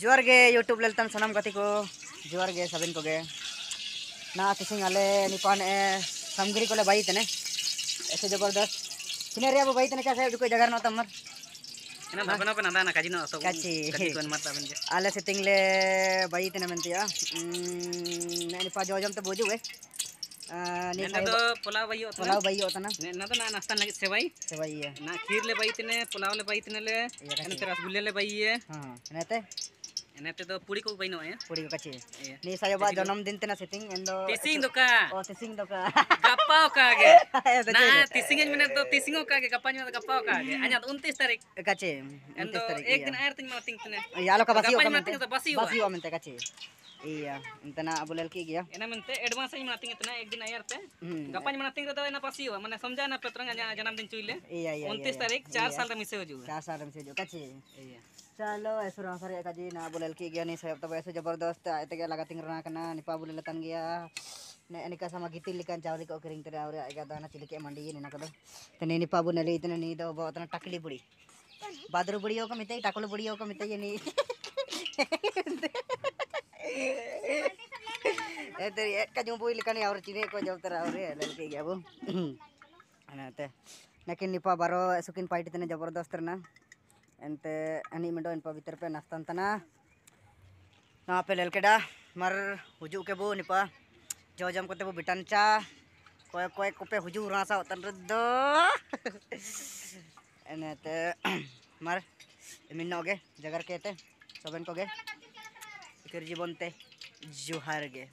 जोर गे यूट्यूब लेलतम सनम गति को जोर गे सबिन को गे ना तिसिंग आले निपान ए सामग्री को ले बाई तने ऐसे जबरदस्त किने रे अब बाई तने कैसे कोई जगह ना तमर ना भागना पे ना ना काजी ना तो काजी कोन मत तबन जे आले से तिंगले बाई तने मनतिया हम्म, मैं निपा जो जम तो बोजू गे तो पुलाव बाई होता पुलाव बाई होता ना ना तो ना नाश्ता ना सेवाई सेवाई है ना खीर ले बाई तने पुलाव ले बाई तने ले तो रसगुल्ले ले बाई है हां नते तो ᱱᱮᱛᱮ ᱫᱚ ᱯᱩᱲᱤ ᱠᱚ ᱵᱟᱹᱭᱱᱚ ᱟᱭᱟ ᱯᱩᱲᱤ ᱠᱚ ᱠᱟᱪᱮ ᱱᱤ ᱥᱟᱭᱚᱵᱟ ᱡᱚᱱᱚᱢ ᱫᱤᱱ ᱛᱮᱱᱟ ᱥᱮᱛᱤᱝ ᱮᱱᱫᱚ ᱛᱤᱥᱤᱝ ᱫᱚᱠᱟ ᱚ ᱛᱤᱥᱤᱝ ᱫᱚᱠᱟ ᱜᱟᱯᱟ ᱚᱠᱟᱜᱮ ᱱᱟ ᱛᱤᱥᱤᱝ ᱤᱧ ᱢᱮᱱᱟ ᱫᱚ ᱛᱤᱥᱤᱝ ᱚᱠᱟᱜᱮ ᱜᱟᱯᱟ ᱧᱚ ᱜᱟᱯᱟ ᱚᱠᱟᱜᱮ ᱟᱧᱟ 29 ᱛᱟᱨᱤᱠᱷ ᱠᱟᱪᱮ 29 ᱛᱟᱨᱤᱠᱷ ᱮᱠ ᱫᱤᱱ ᱟᱨ ᱛᱤᱧ ᱢᱟ ᱛᱤᱧ ᱛᱤᱱᱟ ᱭᱟᱞᱚ ᱠᱟ ᱵᱟᱥᱤ ᱚᱠᱟ ᱢᱮᱱᱛᱮ ᱵᱟᱥᱤ ᱚᱠᱟ ᱢᱮᱱᱛᱮ ᱠᱟᱪᱮ iya enतना बोलेल की गया एना मनते एडवांस ही मनाते इतना एक दिन आयर पे गपान मनाते रे तो एना पासी हो माने समझा ना पेत्रंग जन्मदिन चुइले 29 तारीख 4 साल रे मिसे हो जु 4 साल रे मिसे हो जु कछे चलो ऐसे रहकर एक जी ना बोल के गया नहीं सब तब ऐसे जबरदस्त आए तो लगा तीन रहा करना निपा बोले लतन गया ने निका समा गितिल लेकिन चावल को किरिंग तेरे और आएगा दाना चिल के मंडी ये ना कदो तो ने निपा बोले ले इतने नहीं दो बहुत ना टकली बुड़ी बादर बुड़ियों को मिते टकल बुड़ियों को मिते ये नहीं तेरी एक का जो बोई लेकिन और चिने को जब तेरा और लड़के गया वो ना ते लेकिन निपा बारो सुकिन पार्टी तने जबरदस्त रहना ಎಂತೆ ಅನಿಮಿಡೋ ಇನ್ ಪವಿತ್ರ ಪೆ ನಸ್ತಂತನ ನಾ ಪೆ ಲೆಲ್ಕೆಡ ಮರ್ ಹುಜು ಕೆಬು ನಿಪ ಜೋಜಮ್ ಕೊತೆ ಬು ಬಿಟಂಚ ಕೊಯ್ ಕೊಯ್ ಕುಪೆ ಹುಜು ರಾಸ ತನ್ರದ್ದ ಎನತೆ ಮರ್ ಎಮಿನ್ನೋಗೆ ಜಗರ್ ಕೇತೆ ಸೊಬೆನ್ ಕೊಗೆ ಇಕರ್ ಜೀವನ್ತೆ ಜುಹಾರ್ಗೆ